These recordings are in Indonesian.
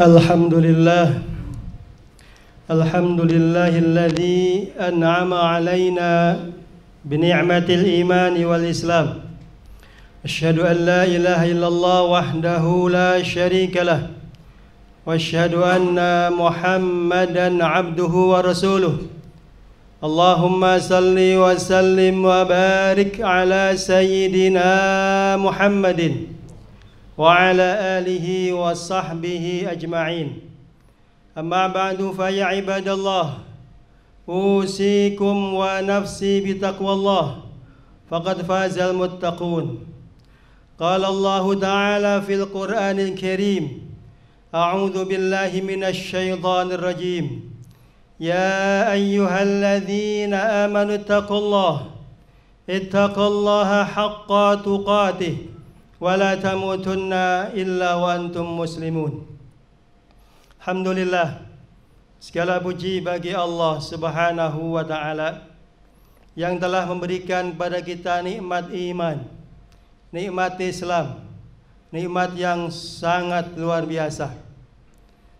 الحمد لله الحمد لله الذي أنعم علينا بنعمة الإيمان والإسلام أشهد أن لا إله إلا الله وحده لا شريك له وأشهد أن محمدا عبده ورسوله اللهم صل وسلم وبارك على سيدنا محمد وعلى آله وصحبه أجمعين أما بعد فيا عباد الله أوصيكم ونفسي بتقوى الله فقد فاز المتقون قال الله تعالى في القرآن الكريم أعوذ بالله من الشيطان الرجيم يا أيها الذين آمنوا اتقوا الله اتقوا الله حق تقاته ولا تموتن إلا وأنتم مسلمون الحمد لله segala puji bagi Allah subhanahu wa ta'ala yang telah memberikan kepada kita nikmat iman nikmat Islam nikmat yang sangat luar biasa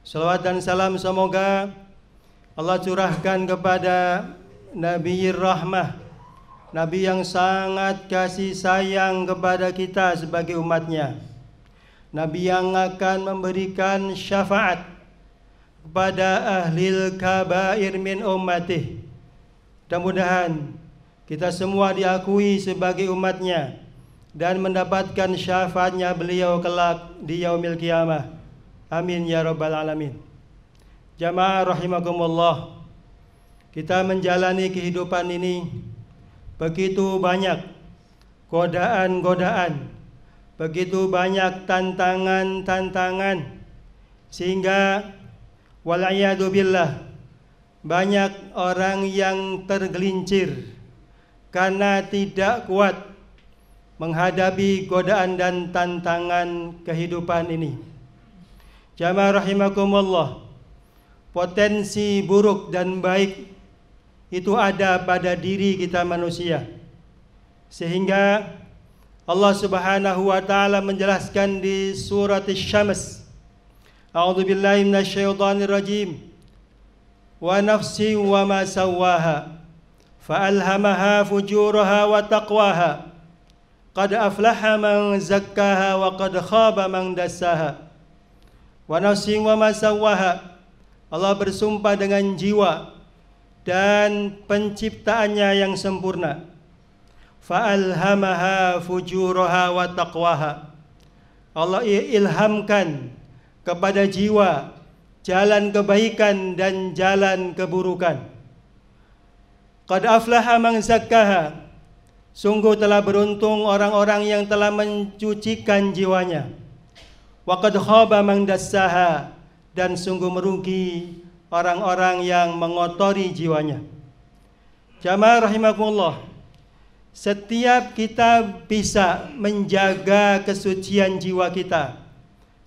Salawat dan salam semoga Allah curahkan kepada Nabi Rahmah Nabi yang sangat kasih sayang kepada kita sebagai umatnya. Nabi yang akan memberikan syafaat kepada ahlil kabair min ummatih. Mudah-mudahan kita semua diakui sebagai umatnya dan mendapatkan syafaatnya beliau kelak di yaumil kiamah. Amin ya rabbal alamin. Jamaah rahimakumullah. Kita menjalani kehidupan ini begitu banyak godaan-godaan, begitu banyak tantangan-tantangan, sehingga walayadubillah banyak orang yang tergelincir karena tidak kuat menghadapi godaan dan tantangan kehidupan ini. Jamaah rahimakumullah. Potensi buruk dan baik itu ada pada diri kita manusia. Sehingga Allah Subhanahu wa taala menjelaskan di surat Asy-Syams. A'udzu billahi minasyaitonir rajim. Wa nafsi wa ma sawwaha. Fa alhamaha fujuraha wa taqwaha. Qad aflaha man zakkaha wa qad khaba man dassaha. Wa nafsi wa ma sawwaha. Allah bersumpah dengan jiwa dan penciptaannya yang sempurna. Fa'alhamaha fujuraha wa taqwaha. Allah ilhamkan kepada jiwa jalan kebaikan dan jalan keburukan. Qad aflaha man zakkaha. Sungguh telah beruntung orang-orang yang telah mencucikan jiwanya. Wa qad khaba man dassaha. Dan sungguh merugi orang-orang yang mengotori jiwanya. Jamaah rahimakumullah, setiap kita bisa menjaga kesucian jiwa kita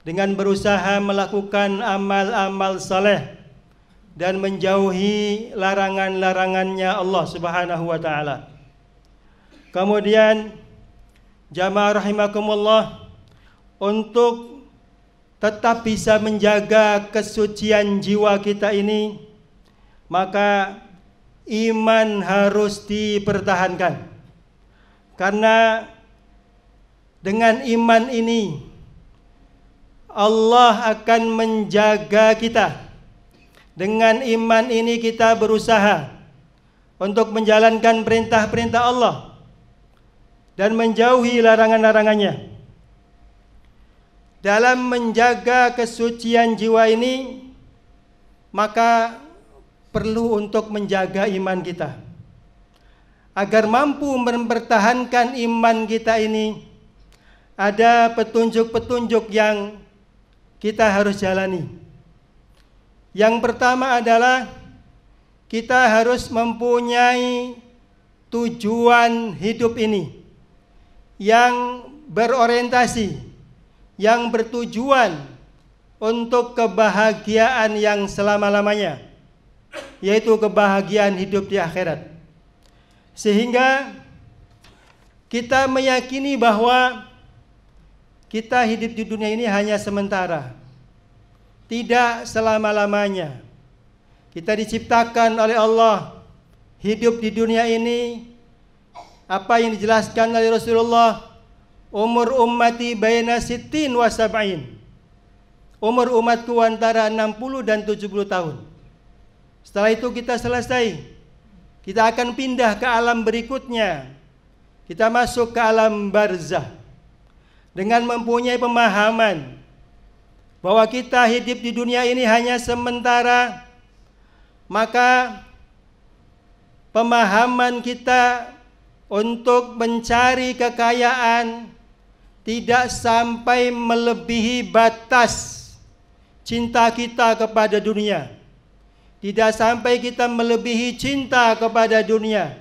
dengan berusaha melakukan amal-amal saleh dan menjauhi larangan-larangannya Allah Subhanahu wa taala. Kemudian jamaah rahimakumullah untuk tetap bisa menjaga kesucian jiwa kita ini, maka iman harus dipertahankan. Karena dengan iman ini Allah akan menjaga kita. Dengan iman ini kita berusaha untuk menjalankan perintah-perintah Allah dan menjauhi larangan-larangannya dalam menjaga kesucian jiwa ini maka perlu untuk menjaga iman kita agar mampu mempertahankan iman kita ini ada petunjuk-petunjuk yang kita harus jalani yang pertama adalah kita harus mempunyai tujuan hidup ini yang berorientasi yang bertujuan untuk kebahagiaan yang selama-lamanya, yaitu kebahagiaan hidup di akhirat. Sehingga kita meyakini bahwa kita hidup di dunia ini hanya sementara, tidak selama-lamanya. Kita diciptakan oleh Allah hidup di dunia ini. Apa yang dijelaskan oleh Rasulullah Umur ummati baina sittin wa sab'in. Umur umatku antara 60 dan 70 tahun. Setelah itu kita selesai. Kita akan pindah ke alam berikutnya. Kita masuk ke alam barzah. Dengan mempunyai pemahaman bahwa kita hidup di dunia ini hanya sementara, maka pemahaman kita untuk mencari kekayaan, tidak sampai melebihi batas cinta kita kepada dunia. Tidak sampai kita melebihi cinta kepada dunia.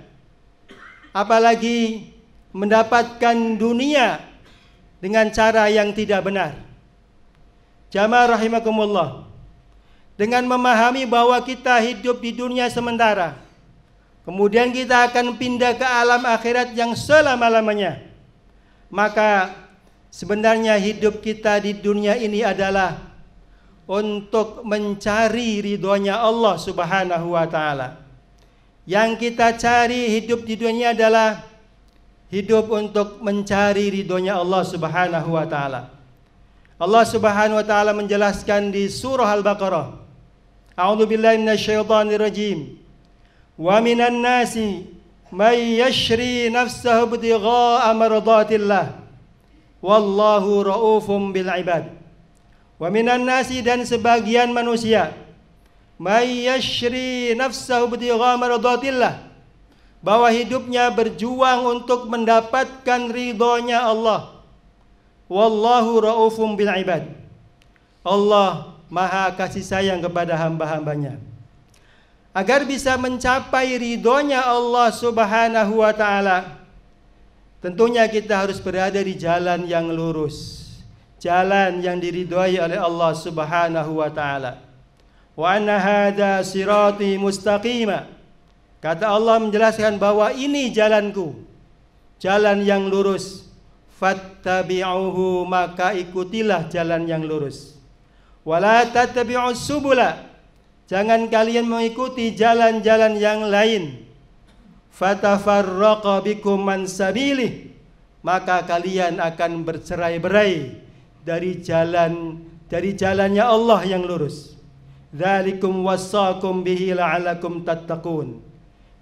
Apalagi mendapatkan dunia dengan cara yang tidak benar. Jamaah rahimakumullah. Dengan memahami bahwa kita hidup di dunia sementara. Kemudian kita akan pindah ke alam akhirat yang selama-lamanya. Maka Sebenarnya hidup kita di dunia ini adalah untuk mencari ridhonya Allah Subhanahu wa taala. Yang kita cari hidup di dunia adalah hidup untuk mencari ridhonya Allah Subhanahu wa taala. Allah Subhanahu wa taala menjelaskan di surah Al-Baqarah. A'udzu billahi minasyaitonir rajim. Wa minan nasi may yashri nafsahu ibtigha'a mardatillah wallahu raufum bil ibad wa minan nasi dan sebagian manusia may yashri nafsahu bidgham maradatillah bahwa hidupnya berjuang untuk mendapatkan ridhonya Allah wallahu raufum bil ibad Allah maha kasih sayang kepada hamba-hambanya agar bisa mencapai ridhonya Allah subhanahu wa ta'ala Tentunya kita harus berada di jalan yang lurus, jalan yang diridhai oleh Allah Subhanahu wa taala. Wa anna hadza sirati mustaqima. Kata Allah menjelaskan bahwa ini jalanku, jalan yang lurus. Fattabi'uhu maka ikutilah jalan yang lurus. Wala tattabi'us subula. Jangan kalian mengikuti jalan-jalan yang lain fatafarraqa bikum man sabilih maka kalian akan bercerai-berai dari jalan dari jalannya Allah yang lurus. Dzalikum wasaqum bihi la'alakum tattaqun.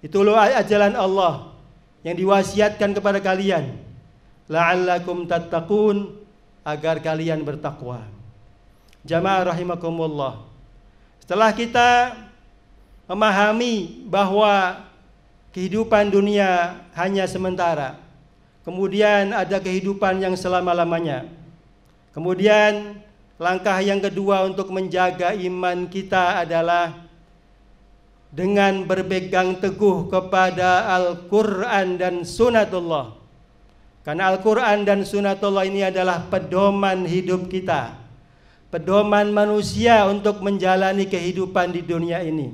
Itulah jalan Allah yang diwasiatkan kepada kalian. La'allakum tattaqun agar kalian bertakwa. Jamaah rahimakumullah. Setelah kita memahami bahwa kehidupan dunia hanya sementara. Kemudian ada kehidupan yang selama-lamanya. Kemudian langkah yang kedua untuk menjaga iman kita adalah dengan berpegang teguh kepada Al-Quran dan Sunatullah. Karena Al-Quran dan Sunatullah ini adalah pedoman hidup kita. Pedoman manusia untuk menjalani kehidupan di dunia ini.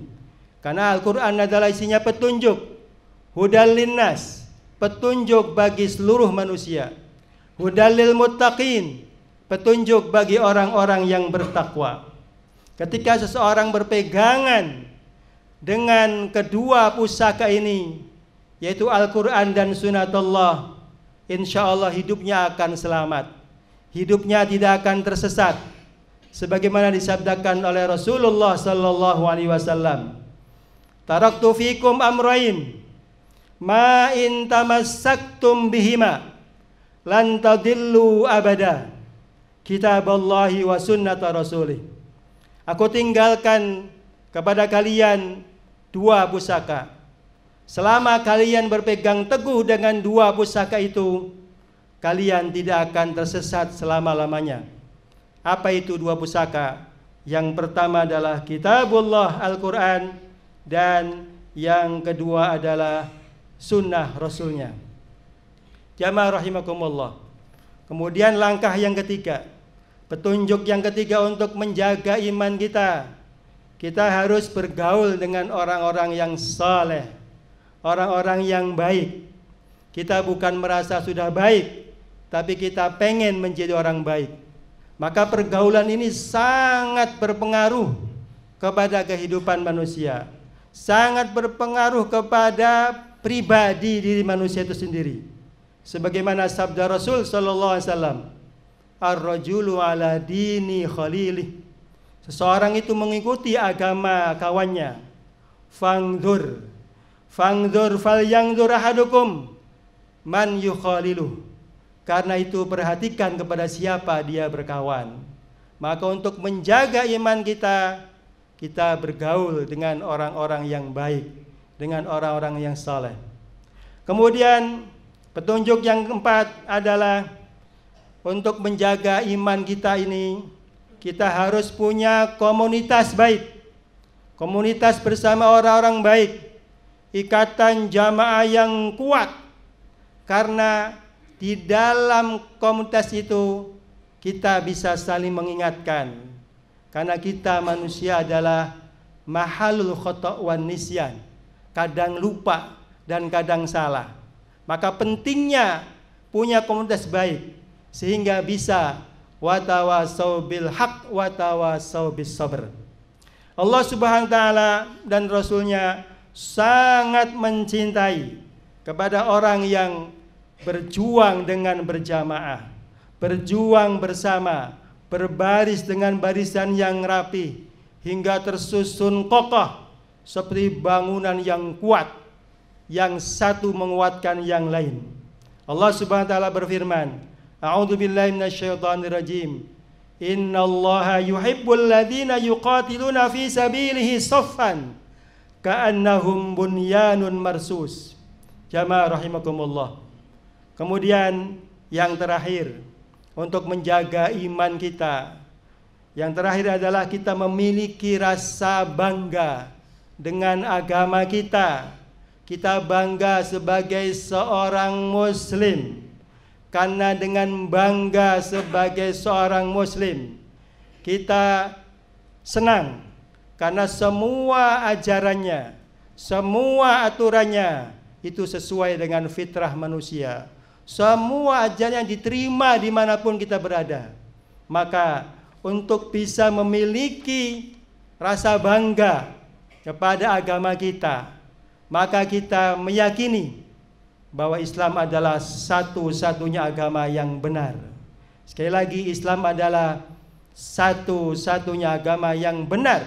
Karena Al-Quran adalah isinya petunjuk Hudal linnas, petunjuk bagi seluruh manusia. Hudalil lil muttaqin, petunjuk bagi orang-orang yang bertakwa. Ketika seseorang berpegangan dengan kedua pusaka ini, yaitu Al-Quran dan Sunatullah, insya Allah hidupnya akan selamat. Hidupnya tidak akan tersesat. Sebagaimana disabdakan oleh Rasulullah Sallallahu Alaihi Wasallam, Taraktu fikum amrain ma in tamassaktum bihima lan tadillu abada kitab wa sunnata rasulih aku tinggalkan kepada kalian dua pusaka selama kalian berpegang teguh dengan dua pusaka itu kalian tidak akan tersesat selama-lamanya apa itu dua pusaka yang pertama adalah kitabullah Al-Quran dan yang kedua adalah sunnah Rasulnya. Jamaah rahimakumullah. Kemudian langkah yang ketiga, petunjuk yang ketiga untuk menjaga iman kita. Kita harus bergaul dengan orang-orang yang saleh, orang-orang yang baik. Kita bukan merasa sudah baik, tapi kita pengen menjadi orang baik. Maka pergaulan ini sangat berpengaruh kepada kehidupan manusia, sangat berpengaruh kepada pribadi diri manusia itu sendiri. Sebagaimana sabda Rasul sallallahu alaihi wasallam, ar-rajulu ala dini khalilih. Seseorang itu mengikuti agama kawannya. Fangdur. Fangdur fal yangdur ahadukum man yukhaliluh. Karena itu perhatikan kepada siapa dia berkawan. Maka untuk menjaga iman kita, kita bergaul dengan orang-orang yang baik dengan orang-orang yang saleh. Kemudian petunjuk yang keempat adalah untuk menjaga iman kita ini kita harus punya komunitas baik. Komunitas bersama orang-orang baik. Ikatan jamaah yang kuat. Karena di dalam komunitas itu kita bisa saling mengingatkan. Karena kita manusia adalah mahalul khotok wan nisyan kadang lupa dan kadang salah. Maka pentingnya punya komunitas baik sehingga bisa watawasau bil hak watawasau bis sabr. Allah Subhanahu taala dan rasulnya sangat mencintai kepada orang yang berjuang dengan berjamaah, berjuang bersama, berbaris dengan barisan yang rapi hingga tersusun kokoh seperti bangunan yang kuat yang satu menguatkan yang lain. Allah Subhanahu wa taala berfirman, A'udzu billahi minasyaitonir rajim. Innallaha yuhibbul ladzina yuqatiluna fi sabilihi saffan ka'annahum bunyanun marsus. Jamaah rahimakumullah. Kemudian yang terakhir untuk menjaga iman kita. Yang terakhir adalah kita memiliki rasa bangga dengan agama kita. Kita bangga sebagai seorang muslim. Karena dengan bangga sebagai seorang muslim, kita senang karena semua ajarannya, semua aturannya itu sesuai dengan fitrah manusia. Semua ajaran yang diterima dimanapun kita berada. Maka untuk bisa memiliki rasa bangga kepada agama kita, maka kita meyakini bahwa Islam adalah satu-satunya agama yang benar. Sekali lagi, Islam adalah satu-satunya agama yang benar,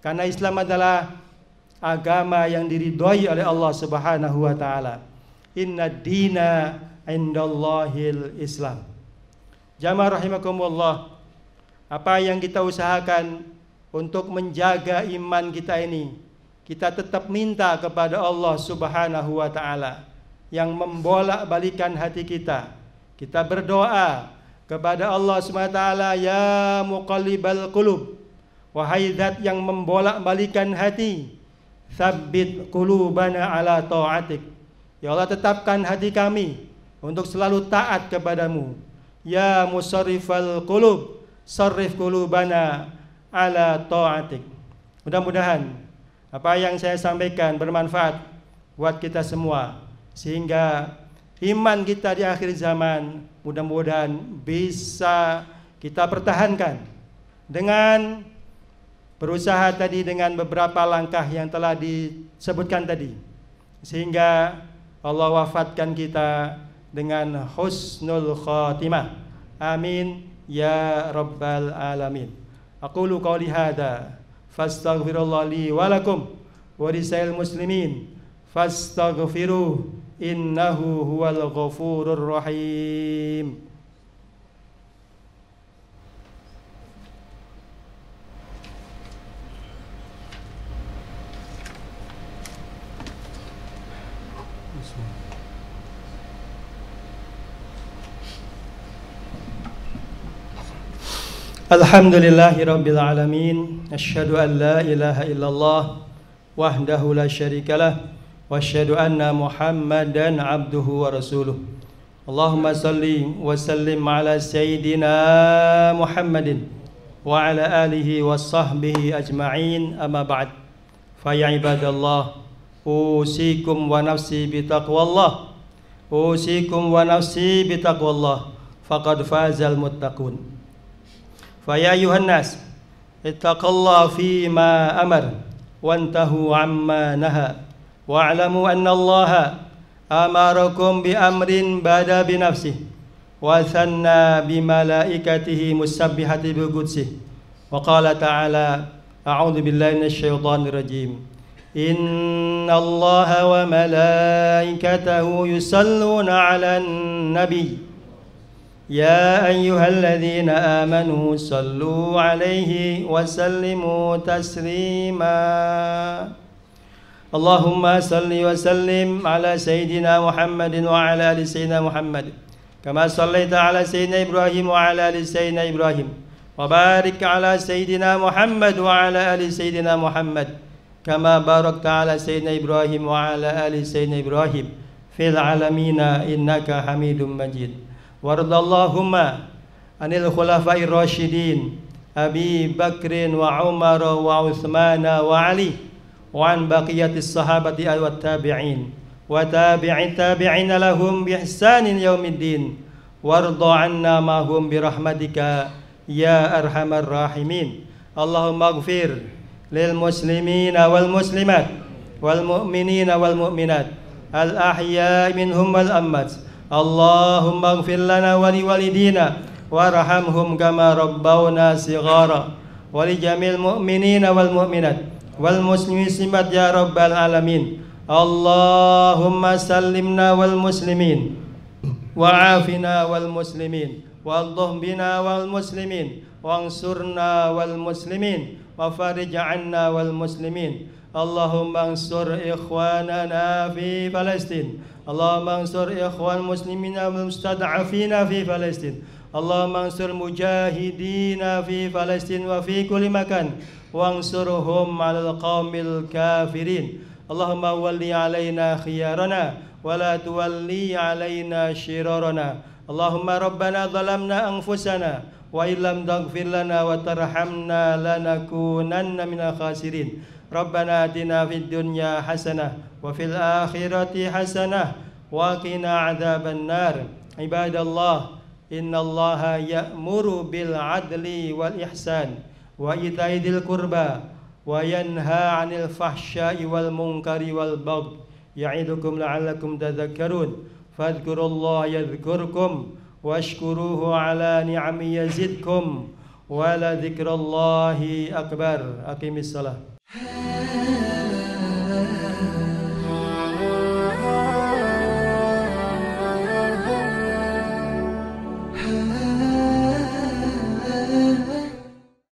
karena Islam adalah agama yang diridhoi oleh Allah Subhanahu wa Ta'ala. Inna dina indallahil Islam. Jamaah rahimakumullah. Apa yang kita usahakan untuk menjaga iman kita ini kita tetap minta kepada Allah Subhanahu wa taala yang membolak-balikan hati kita. Kita berdoa kepada Allah Subhanahu wa taala, ya muqallibal qulub, wahai zat yang membolak-balikan hati, sabit qulubana ala taatik. Ya Allah tetapkan hati kami untuk selalu taat kepadamu. Ya musarrifal qulub, sarrif qulubana ala ta'atik. Mudah-mudahan apa yang saya sampaikan bermanfaat buat kita semua sehingga iman kita di akhir zaman mudah-mudahan bisa kita pertahankan dengan berusaha tadi dengan beberapa langkah yang telah disebutkan tadi sehingga Allah wafatkan kita dengan husnul Khatimah. amin ya rabbal alamin أقول قولي هذا فاستغفر الله لي ولكم ولسائر المسلمين فاستغفروه إنه هو الغفور الرحيم الحمد لله رب العالمين أشهد أن لا إله إلا الله وحده لا شريك له وأشهد أن محمدا عبده ورسوله اللهم صل وسلم على سيدنا محمد وعلى آله وصحبه أجمعين أما بعد فيا عباد الله أوصيكم ونفسي بتقوى الله أوصيكم ونفسي بتقوى الله فقد فاز المتقون فيا أيها الناس اتقوا الله فيما أمر وانتهوا عما نهى واعلموا أن الله أمركم بأمر بدا بنفسه وثنى بملائكته مسبحة بقدسه وقال تعالى أعوذ بالله من الشيطان الرجيم إن الله وملائكته يصلون على النبي يا أيها الذين آمنوا صلوا عليه وسلموا تسليما اللهم صل وسلم على سيدنا محمد وعلى آل سيدنا محمد كما صليت على سيدنا إبراهيم وعلى آل سيدنا إبراهيم وبارك على سيدنا محمد وعلى آل سيدنا محمد كما باركت على سيدنا إبراهيم وعلى آل سيدنا إبراهيم في العالمين إنك حميد مجيد Waradallahumma anil khulafa'ir rasyidin Abi Bakrin wa Umar wa Uthman wa Ali wa an baqiyatis sahabati wa tabi'in wa tabi'in tabi'in lahum bi ihsanin yaumiddin warda anna ma hum bi rahmatika ya arhamar rahimin Allahumma ighfir lil muslimina wal muslimat wal mu'minin wal mu'minat al ahya minhum wal ammat. Allahumma firlana lana wali liwalidina warhamhum kama rabbawna sighara wa li jamil mu'minina wal mu'minat wal muslimat ya rabbal alamin Allahumma salimna wal muslimin wa afina wal muslimin والله بنا والمسلمين وانصرنا والمسلمين وفرج عنا اللهم انصر إخواننا في فلسطين اللهم انصر إخوان المسلمين المستضعفين في فلسطين اللهم انصر المجاهدين في فلسطين وفي كل مكان وانصرهم على القوم الكافرين اللهم ولي علينا خيارنا ولا تولي علينا شرارنا اللهم ربنا ظلمنا أنفسنا وإن لم تغفر لنا وترحمنا لنكونن من الخاسرين ربنا آتنا في الدنيا حسنة وفي الآخرة حسنة وقنا عذاب النار عباد الله إن الله يأمر بالعدل والإحسان وإيتاء ذي القربى وينهى عن الفحشاء والمنكر والبغي يعظكم لعلكم تذكرون فاذكروا الله يذكركم واشكروه على نعم يزدكم ولذكر الله أكبر أقيم الصلاة Hey.